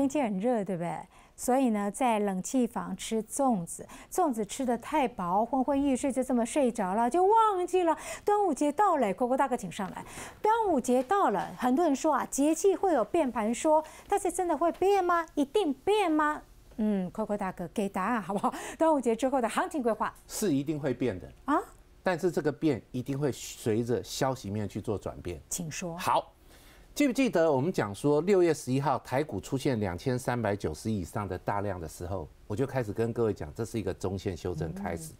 天气很热，对不对？所以呢，在冷气房吃粽子，粽子吃的太薄，昏昏欲睡，就这么睡着了，就忘记了端午节到了。c o 大哥，请上来。端午节到了，很多人说啊，节气会有变盘说，但是真的会变吗？一定变吗？嗯 c o 大哥给答案好不好？端午节之后的行情规划是一定会变的啊，但是这个变一定会随着消息面去做转变。请说。好。记不记得我们讲说六月十一号台股出现两千三百九十以上的大量的时候，我就开始跟各位讲，这是一个中线修正开始。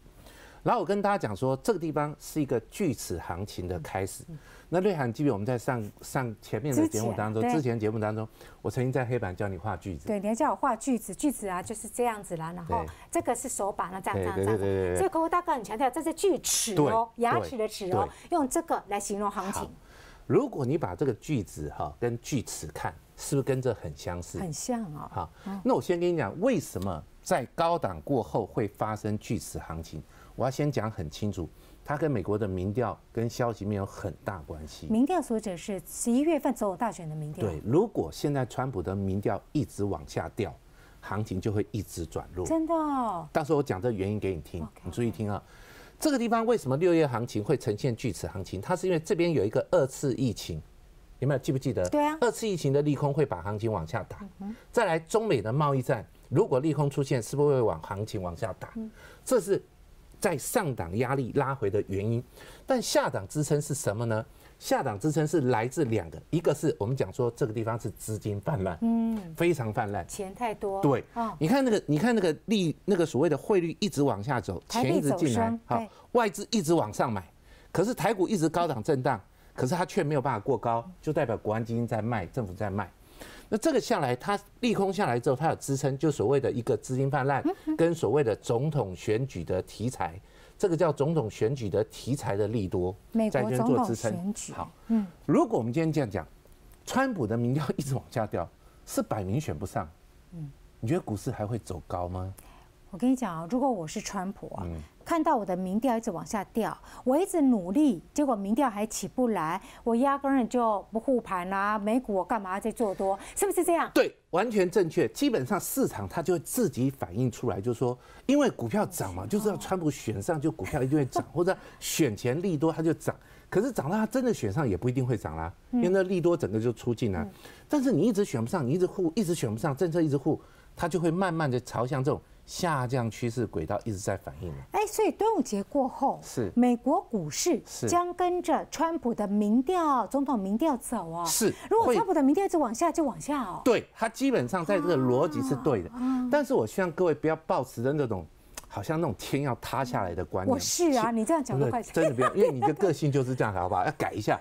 然后我跟大家讲说，这个地方是一个锯齿行情的开始。那瑞涵，记得我们在上上前面的节目当中，之前节目当中，我曾经在黑板教你画锯子。对，你还叫我画锯子，锯子啊就是这样子啦。然后这个是手板，那这样这样这样。所以各位大哥你强调这是锯齿哦，牙齿的齿哦，用这个来形容行情。如果你把这个句子哈跟锯齿看，是不是跟这很相似？很像啊！哈，那我先跟你讲，为什么在高档过后会发生锯齿行情？我要先讲很清楚，它跟美国的民调跟消息面有很大关系。民调所指是十一月份总统大选的民调。对，如果现在川普的民调一直往下掉，行情就会一直转弱。真的哦。到时候我讲这原因给你听，你注意听啊。这个地方为什么六月行情会呈现锯齿行情？它是因为这边有一个二次疫情，有没有记不记得？对啊，二次疫情的利空会把行情往下打。再来，中美的贸易战如果利空出现，是不是会往行情往下打？这是在上档压力拉回的原因，但下档支撑是什么呢？下档支撑是来自两个，一个是我们讲说这个地方是资金泛滥，嗯，非常泛滥，钱太多。对，你看那个，你看那个利，那个所谓的汇率一直往下走，钱一直进来，好，外资一直往上买，可是台股一直高档震荡，可是它却没有办法过高，就代表国安基金在卖，政府在卖，那这个下来，它利空下来之后，它有支撑就所谓的一个资金泛滥，跟所谓的总统选举的题材。这个叫总统选举的题材的利多，在做支撑。好，嗯，如果我们今天这样讲，川普的民调一直往下掉，是摆明选不上，嗯，你觉得股市还会走高吗？我跟你讲啊，如果我是川普啊，看到我的民调一直往下掉，我一直努力，结果民调还起不来，我压根儿就不护盘啦，美股我干嘛再做多？是不是这样？对，完全正确。基本上市场它就会自己反映出来，就是说因为股票涨嘛，就是要川普选上就股票一定会涨，或者选前利多它就涨。可是涨到他真的选上也不一定会涨啦，因为那利多整个就出尽了。但是你一直选不上，你一直护，一直选不上政策一直护，它就会慢慢的朝向这种。下降趋势轨道一直在反映。哎，所以端午节过后，是美国股市将跟着川普的民调、总统民调走哦。是，如果川普的民调一直往下，就往下哦。对，它基本上在这个逻辑是对的。嗯。但是我希望各位不要抱持着那种好像那种天要塌下来的观念。我是啊，你这样讲，真的不要，因为你的个性就是这样，好不好？要改一下。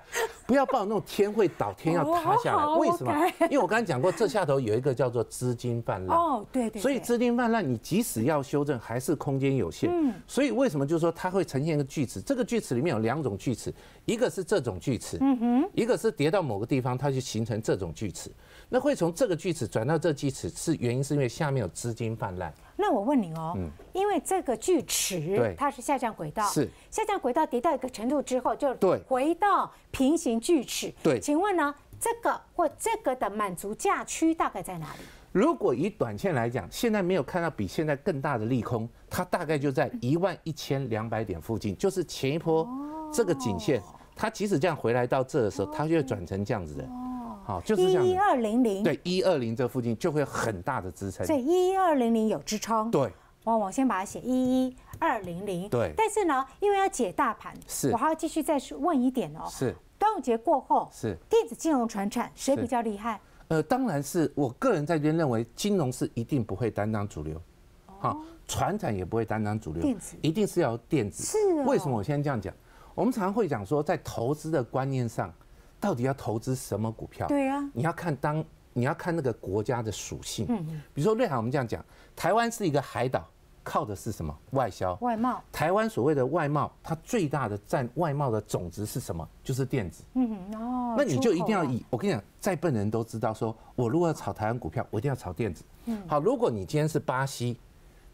不要抱那种天会倒、天要塌下来，为什么？因为我刚才讲过，这下头有一个叫做资金泛滥。哦，对对。所以资金泛滥，你即使要修正，还是空间有限。嗯。所以为什么就是说它会呈现一个锯齿？这个锯齿里面有两种锯齿，一个是这种锯齿，嗯哼，一个是跌到某个地方，它就形成这种锯齿。那会从这个锯齿转到这锯齿，是原因是因为下面有资金泛滥。那我问你哦，嗯，因为这个锯齿它是下降轨道，是下降轨道跌到一个程度之后就对回到平行。巨齿。对，请问呢？这个或这个的满足价区大概在哪里？如果以短线来讲，现在没有看到比现在更大的利空，它大概就在一万一千两百点附近。就是前一波这个颈线，它即使这样回来到这的时候，它就会转成这样子的。哦，好，就是一一二零零，对，一二零这附近就会很大的支撑。所一一二零零有支撑。对，往我先把它写一一二零零。对，但是呢，因为要解大盘，我还要继续再去问一点哦。是。端午节过后，是电子金融、传产谁比较厉害？呃，当然是我个人在这边认为，金融是一定不会担当主流，好，传产也不会担当主流，电子一定是要电子。是，为什么我先这样讲？我们常常会讲说，在投资的观念上，到底要投资什么股票？对呀，你要看当你要看那个国家的属性。嗯，比如说瑞海，我们这样讲，台湾是一个海岛。靠的是什么？外销、外贸。台湾所谓的外贸，它最大的占外贸的总值是什么？就是电子。嗯，哦。那你就一定要以我跟你讲，再笨人都知道，说我如果要炒台湾股票，我一定要炒电子。嗯，好。如果你今天是巴西，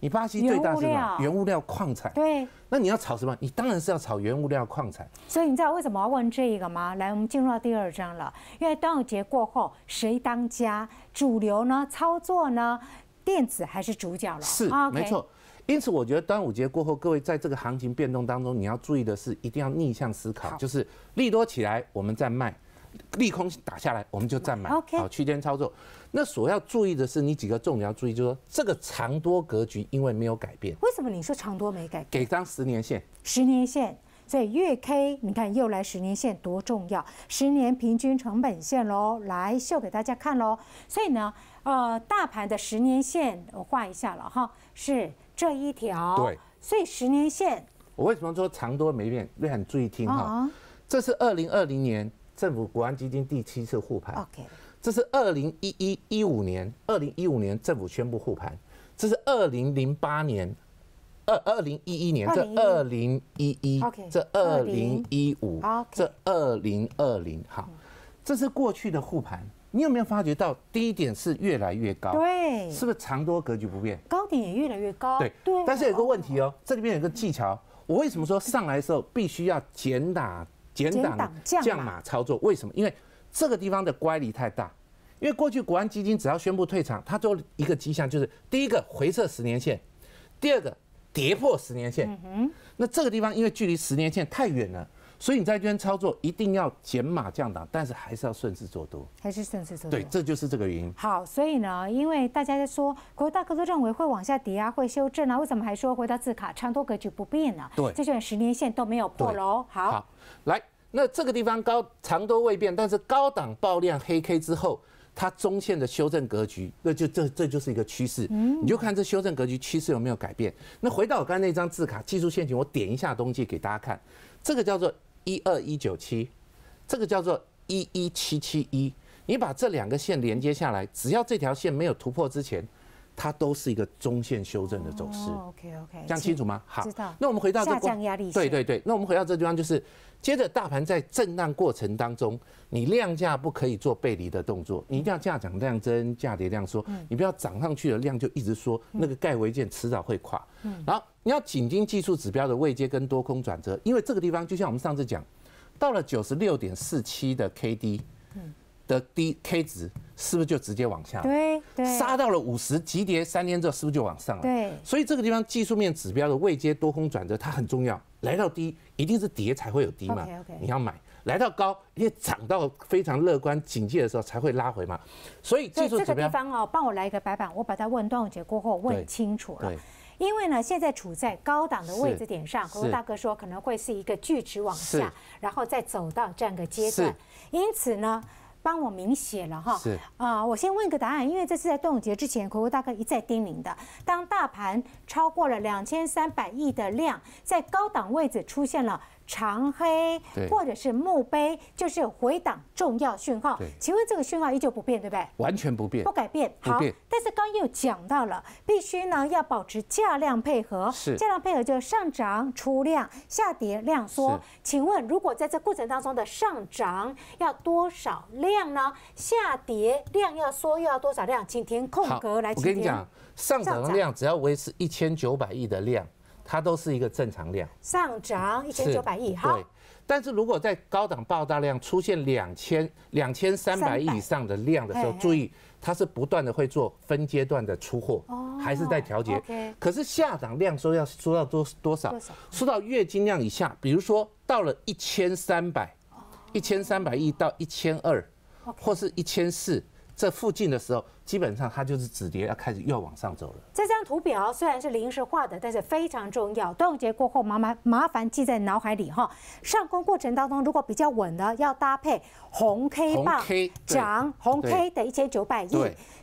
你巴西最大是什么？原物料、矿产。对。那你要炒什么？你当然是要炒原物料、矿产。所以你知道为什么要问这一个吗？来，我们进入到第二章了。因为端午节过后，谁当家？主流呢？操作呢？电子还是主角了？是，没错。因此，我觉得端午节过后，各位在这个行情变动当中，你要注意的是，一定要逆向思考，就是利多起来我们再卖，利空打下来我们就再买。好，区间操作。那所要注意的是，你几个重点要注意，就是说这个长多格局因为没有改变。为什么你说长多没改？给张十年线。十年线，所以月 K 你看又来十年线多重要，十年平均成本线喽，来秀给大家看喽。所以呢，呃，大盘的十年线我画一下了哈，是。这一条，对，所以十年线，我为什么说长多没变？你很注意听哈，这是二零二零年政府国安基金第七次护盘，OK，这是二零一一一五年，二零一五年政府宣布护盘，这是二零零八年，二二零一一年，这二零一一，OK，这二零一五这二零二零，好，这是过去的护盘。你有没有发觉到，低点是越来越高？对，是不是长多格局不变？高点也越来越高。对，对。但是有个问题哦，这里面有个技巧。我为什么说上来的时候必须要减打、减打、降马操作？为什么？因为这个地方的乖离太大。因为过去国安基金只要宣布退场，它做一个迹象就是：第一个回撤十年线，第二个跌破十年线。嗯那这个地方因为距离十年线太远了。所以你在这边操作一定要减码降档，但是还是要顺势做多，还是顺势做多，对，这就是这个原因。好，所以呢，因为大家在说，国大阁都认为会往下跌啊，会修正啊，为什么还说回到字卡长多格局不变呢？对，就算十年线都没有破喽。好，来，那这个地方高长多未变，但是高档爆量黑 K 之后，它中线的修正格局，那就这这就是一个趋势。嗯，你就看这修正格局趋势有没有改变。那回到我刚才那张字卡技术陷阱，我点一下东西给大家看，这个叫做。一二一九七，这个叫做一一七七一。你把这两个线连接下来，只要这条线没有突破之前。它都是一个中线修正的走势。OK OK，样清楚吗？好，知道。那我们回到下降压力。对对对，那我们回到这地方，就是接着大盘在震荡过程当中，你量价不可以做背离的动作，你一定要价涨量增，价跌量缩。嗯。你不要涨上去的量就一直缩，那个盖维件迟早会垮。嗯。然后你要紧盯技术指标的位阶跟多空转折，因为这个地方就像我们上次讲，到了九十六点四七的 KD。的低 K 值是不是就直接往下？对对，杀到了五十，急跌三天之后是不是就往上了？对，所以这个地方技术面指标的位阶多空转折它很重要。来到低一定是跌才会有低嘛，你要买；来到高，因为涨到非常乐观警戒的时候才会拉回嘛。所以这个地方哦，帮我来一个白板，我把它问端午节过后问清楚了。因为呢现在处在高档的位置点上，和大哥说可能会是一个锯齿往下，然后再走到这样一个阶段，因此呢。帮我明写了哈，啊，我先问个答案，因为这次在端午节之前，国国大哥一再叮咛的，当大盘超过了两千三百亿的量，在高档位置出现了。长黑或者是墓碑，就是回档重要讯号。请问这个讯号依旧不变，对不对？完全不变，不改变。好，但是刚又讲到了，必须呢要保持价量配合。是价量配合就上涨出量，下跌量缩。请问如果在这过程当中的上涨要多少量呢？下跌量要缩又要多少量？请填空格来，请填。我跟你讲，上涨的量只要维持一千九百亿的量。它都是一个正常量，上涨一千九百亿哈。对，但是如果在高档爆炸量出现两千两千三百亿以上的量的时候，注意它是不断的会做分阶段的出货，还是在调节。可是下档量说要说到多多少，说到月经量以下，比如说到了一千三百，一千三百亿到一千二，或是一千四这附近的时候。基本上它就是止跌，要开始又要往上走了。这张图表虽然是临时画的，但是非常重要。端午节过后，麻烦麻烦记在脑海里哈。上攻过程当中，如果比较稳的，要搭配红 K 棒涨，红 K 的一千九百亿。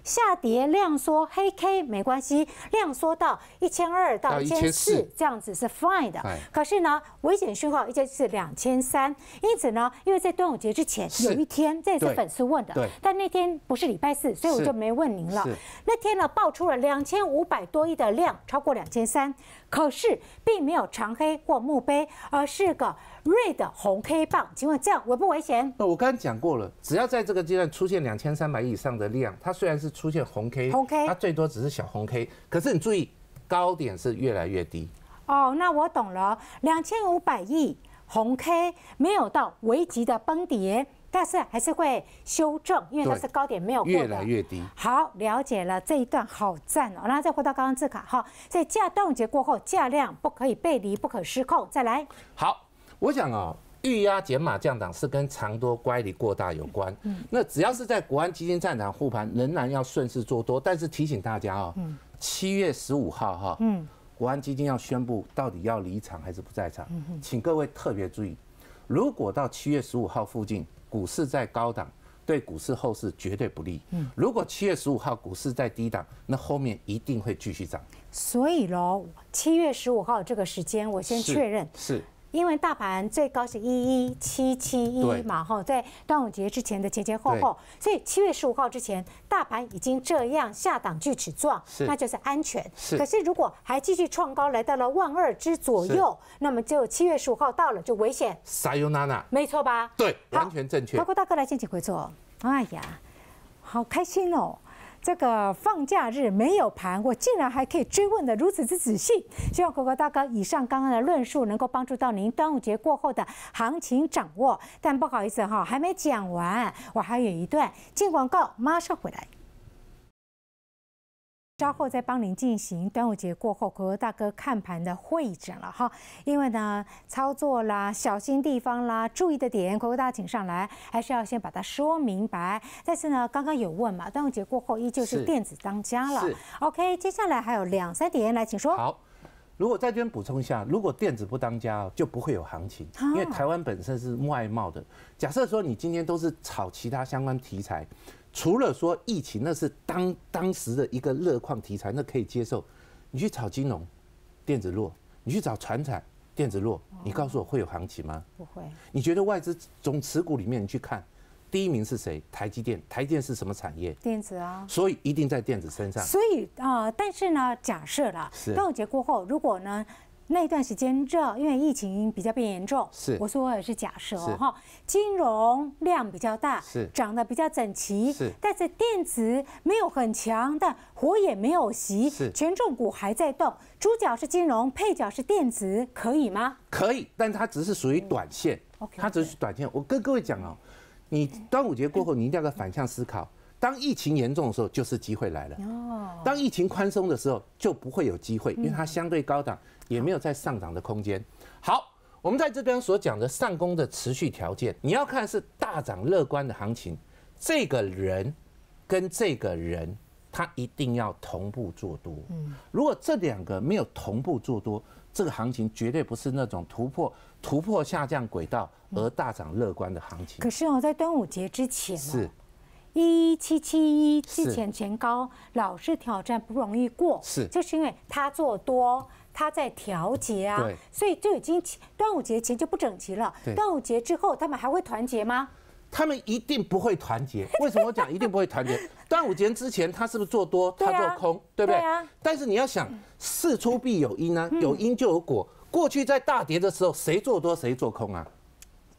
下跌量缩，黑 K 没关系，量缩到一千二到一千四这样子是 fine 的。可是呢，危险讯号一千四两千三。因此呢，因为在端午节之前有一天，这也是粉丝问的，但那天不是礼拜四，所以我就没。问您了，那天呢爆出了两千五百多亿的量，超过两千三，可是并没有长黑或墓碑，而是个 red 红 K 棒。请问这样危不危险？那我刚刚讲过了，只要在这个阶段出现两千三百以上的量，它虽然是出现红 K，红 K 它最多只是小红 K，可是你注意高点是越来越低。哦，那我懂了，两千五百亿红 K 没有到危急的崩跌。但是还是会修正，因为它是高点没有越来越低。好，了解了这一段，好赞哦。然后再回到刚刚字卡哈，在以价冻结过后，价量不可以背离，不可失控。再来。好，我想啊，预压减码降档是跟长多乖离过大有关。嗯。那只要是在国安基金战场护盘，仍然要顺势做多。但是提醒大家哦，七月十五号哈，嗯，国安基金要宣布到底要离场还是不在场，请各位特别注意。如果到七月十五号附近。股市在高档，对股市后市绝对不利。嗯，如果七月十五号股市在低档，那后面一定会继续涨。所以喽，七月十五号这个时间，我先确认是。因为大盘最高是一一七七一嘛，哈，在端午节之前的前前后后，所以七月十五号之前，大盘已经这样下档锯齿状，那就是安全。可是如果还继续创高，来到了万二之左右，那么就七月十五号到了就危险。撒油娜娜，没错吧？对，完全正确。包括大哥来见请回座。哎呀，好开心哦。这个放假日没有盘，我竟然还可以追问的如此之仔细。希望国哥大哥以上刚刚的论述能够帮助到您端午节过后的行情掌握。但不好意思哈，还没讲完，我还有一段。进广告，马上回来。稍后再帮您进行端午节过后国哥大哥看盘的会诊了哈，因为呢操作啦、小心地方啦、注意的点，国哥大家请上来，还是要先把它说明白。但是呢，刚刚有问嘛，端午节过后依旧是电子当家了。OK，接下来还有两三点，来请说。好，如果再这边补充一下，如果电子不当家就不会有行情，因为台湾本身是外贸的。假设说你今天都是炒其他相关题材。除了说疫情，那是当当时的一个热矿题材，那可以接受。你去炒金融、电子弱，你去找船产、电子弱，你告诉我会有行情吗？不会。你觉得外资总持股里面你去看，第一名是谁？台积电。台电是什么产业？电子啊。所以一定在电子身上。所以啊，但是呢，假设了端午节过后，如果呢？那一段时间，这因为疫情比较变严重，是我说我也是假设哈。金融量比较大，是涨得比较整齐，是但是电子没有很强，但火也没有熄，是权重股还在动，主角是金融，配角是电子，可以吗？可以，但它只是属于短线，它只是短线。我跟各位讲哦，你端午节过后，你一定要反向思考。当疫情严重的时候，就是机会来了；当疫情宽松的时候，就不会有机会，因为它相对高档，也没有再上涨的空间。好，我们在这边所讲的上攻的持续条件，你要看是大涨乐观的行情，这个人跟这个人，他一定要同步做多。嗯，如果这两个没有同步做多，这个行情绝对不是那种突破突破下降轨道而大涨乐观的行情。可是哦，在端午节之前是。一七七一之前前高老是挑战不容易过，是，就是因为他做多，他在调节啊，所以就已经端午节前就不整齐了。端午节之后他们还会团结吗？他们一定不会团结。为什么我讲一定不会团结？端午节之前他是不是做多？他做空，对不对？但是你要想，事出必有因呢，有因就有果。过去在大跌的时候，谁做多谁做空啊？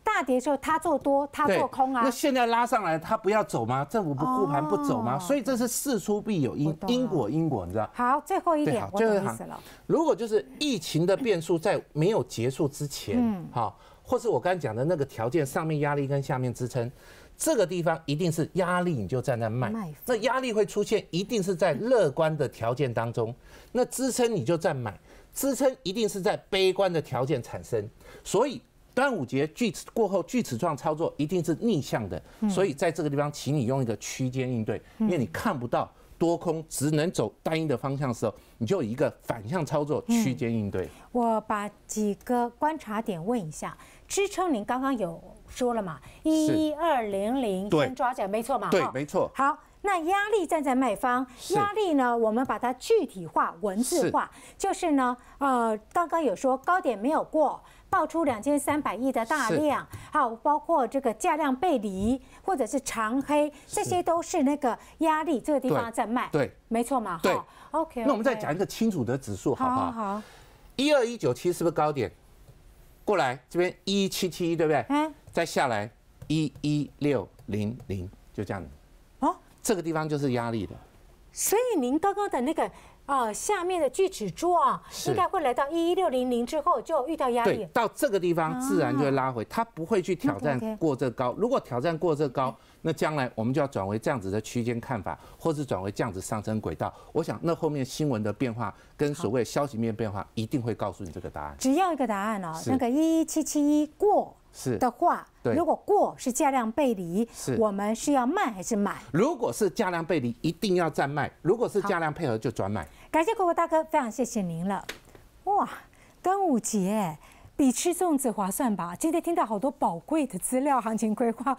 大跌就他做多，他做空啊。那现在拉上来，他不要走吗？政府不护盘不走吗？所以这是事出必有因，因果因果，你知道？好，最后一点，我讲死了。如果就是疫情的变数在没有结束之前，好，或是我刚才讲的那个条件，上面压力跟下面支撑，这个地方一定是压力，你就站在卖；那压力会出现，一定是在乐观的条件当中；那支撑你就在买，支撑一定是在悲观的条件产生，所以。端午节锯齿过后，锯齿状操作一定是逆向的，所以在这个地方，请你用一个区间应对，因为你看不到多空，只能走单一的方向时候，你就一个反向操作区间应对。我把几个观察点问一下：支撑，您刚刚有说了嘛？一、二、零、零，先抓起来，没错嘛？对，没错。好。那压力站在卖方，压力呢？我们把它具体化、文字化，就是呢，呃，刚刚有说高点没有过，爆出两千三百亿的大量，还有包括这个价量背离或者是长黑，这些都是那个压力这个地方在卖，对，没错嘛，对，OK。那我们再讲一个清楚的指数好不好？好，一二一九七是不是高点？过来这边一七七一，对不对？嗯。再下来一一六零零，就这样。这个地方就是压力的，所以您刚刚的那个啊，下面的锯齿柱啊，应该会来到一一六零零之后就遇到压力。到这个地方自然就会拉回，它不会去挑战过这高。如果挑战过这高，那将来我们就要转为这样子的区间看法，或是转为这样子上升轨道。我想那后面新闻的变化跟所谓消息面变化一定会告诉你这个答案。只要一个答案哦，那个一一七七一过。是的话，对，如果过是价量背离，是，我们是要卖还是买？如果是价量背离，一定要再卖；如果是价量配合，就转买。感谢国国大哥，非常谢谢您了。哇，端午节比吃粽子划算吧？今天听到好多宝贵的资料，行情规划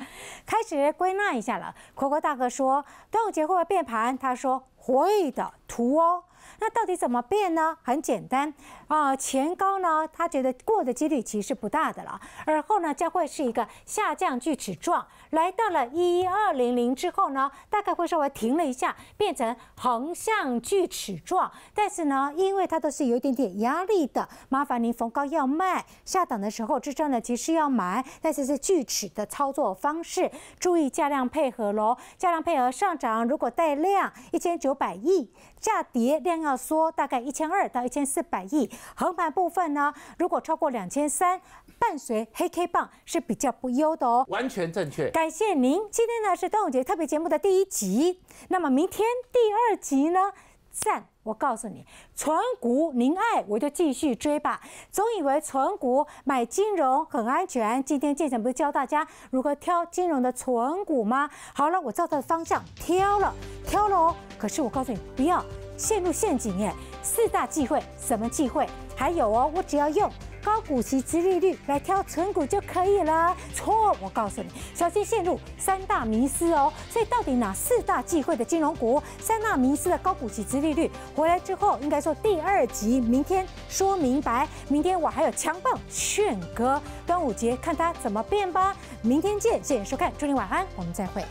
开始归纳一下了。国国大哥说，端午节会不会变盘？他说会的，图哦。那到底怎么变呢？很简单啊，前高呢，他觉得过的几率其实不大的了，而后呢将会是一个下降锯齿状，来到了一二零零之后呢，大概会稍微停了一下，变成横向锯齿状。但是呢，因为它都是有一点点压力的，麻烦您逢高要卖，下档的时候支撑呢其实要买，但是是锯齿的操作方式，注意价量配合喽，价量配合上涨如果带量一千九百亿，价跌量。要缩大概一千二到一千四百亿，横盘部分呢，如果超过两千三，伴随黑 K 棒是比较不优的哦。完全正确，感谢您。今天呢是端午节特别节目的第一集，那么明天第二集呢？赞，我告诉你，存股您爱我就继续追吧。总以为存股买金融很安全，今天建姐不是教大家如何挑金融的存股吗？好了，我照他的方向挑了，挑了哦。可是我告诉你，不要。陷入陷阱耶！四大忌讳，什么忌讳？还有哦，我只要用高股息、低利率来挑存股就可以了。错，我告诉你，小心陷入三大迷失哦。所以到底哪四大忌讳的金融股？三大迷失的高股息、低利率？回来之后应该说第二集，明天说明白。明天我还有强棒炫歌，端午节看它怎么变吧。明天见，谢谢收看，祝你晚安，我们再会。